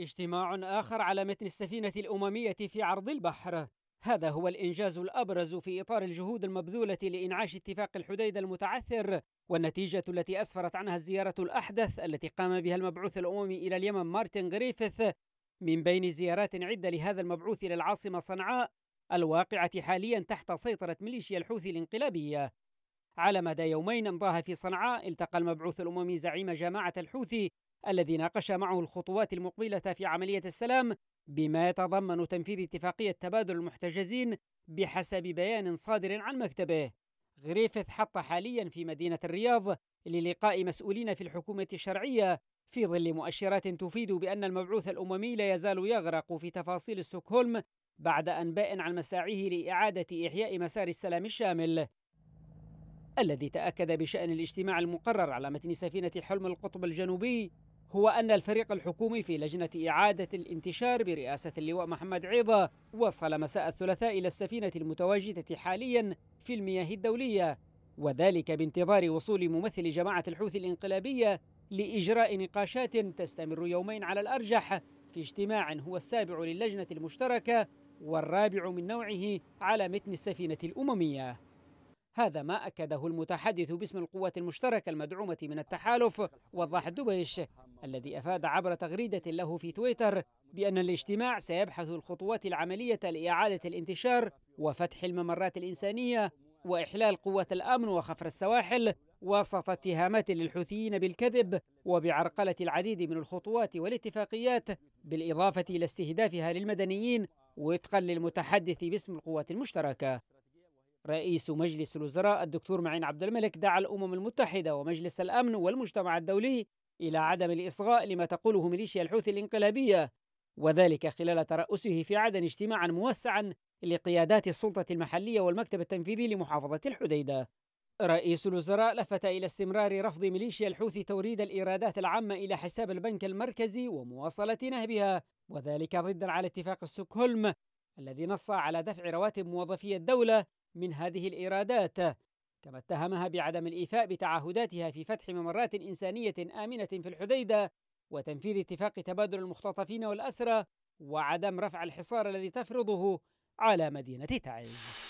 اجتماع آخر على متن السفينة الأممية في عرض البحر هذا هو الإنجاز الأبرز في إطار الجهود المبذولة لإنعاش اتفاق الحديدة المتعثر والنتيجة التي أسفرت عنها الزيارة الأحدث التي قام بها المبعوث الأممي إلى اليمن مارتن غريفيث من بين زيارات عدة لهذا المبعوث إلى العاصمة صنعاء الواقعة حاليا تحت سيطرة ميليشيا الحوثي الانقلابية على مدى يومين امضاها في صنعاء التقى المبعوث الأممي زعيم جماعة الحوثي الذي ناقش معه الخطوات المقبلة في عملية السلام بما يتضمن تنفيذ اتفاقية تبادل المحتجزين بحسب بيان صادر عن مكتبه غريفث حط حاليا في مدينة الرياض للقاء مسؤولين في الحكومة الشرعية في ظل مؤشرات تفيد بأن المبعوث الأممي لا يزال يغرق في تفاصيل ستوكهولم بعد أنباء عن مساعيه لإعادة إحياء مسار السلام الشامل الذي تأكد بشأن الاجتماع المقرر على متن سفينة حلم القطب الجنوبي هو أن الفريق الحكومي في لجنة إعادة الانتشار برئاسة اللواء محمد عيضة وصل مساء الثلاثاء إلى السفينة المتواجدة حاليا في المياه الدولية وذلك بانتظار وصول ممثل جماعة الحوثي الانقلابية لإجراء نقاشات تستمر يومين على الأرجح في اجتماع هو السابع للجنة المشتركة والرابع من نوعه على متن السفينة الأممية هذا ما أكده المتحدث باسم القوة المشتركة المدعومة من التحالف وضاح الدبيش الذي أفاد عبر تغريدة له في تويتر بأن الاجتماع سيبحث الخطوات العملية لإعادة الانتشار وفتح الممرات الإنسانية وإحلال قوة الأمن وخفر السواحل وسط اتهامات للحوثيين بالكذب وبعرقلة العديد من الخطوات والاتفاقيات بالإضافة إلى استهدافها للمدنيين وفقا للمتحدث باسم القوات المشتركة رئيس مجلس الوزراء الدكتور معين عبد الملك دعا الأمم المتحدة ومجلس الأمن والمجتمع الدولي إلى عدم الإصغاء لما تقوله ميليشيا الحوثي الانقلابية وذلك خلال ترأسه في عدن اجتماعا موسعا لقيادات السلطة المحلية والمكتب التنفيذي لمحافظة الحديدة رئيس الوزراء لفت إلى استمرار رفض ميليشيا الحوثي توريد الإيرادات العامة إلى حساب البنك المركزي ومواصلة نهبها وذلك ضدا على اتفاق ستوكهولم الذي نص على دفع رواتب موظفي الدولة من هذه الإيرادات كما اتهمها بعدم الإيفاء بتعهداتها في فتح ممرات إنسانية آمنة في الحديدة وتنفيذ اتفاق تبادل المختطفين والأسرى وعدم رفع الحصار الذي تفرضه على مدينة تعز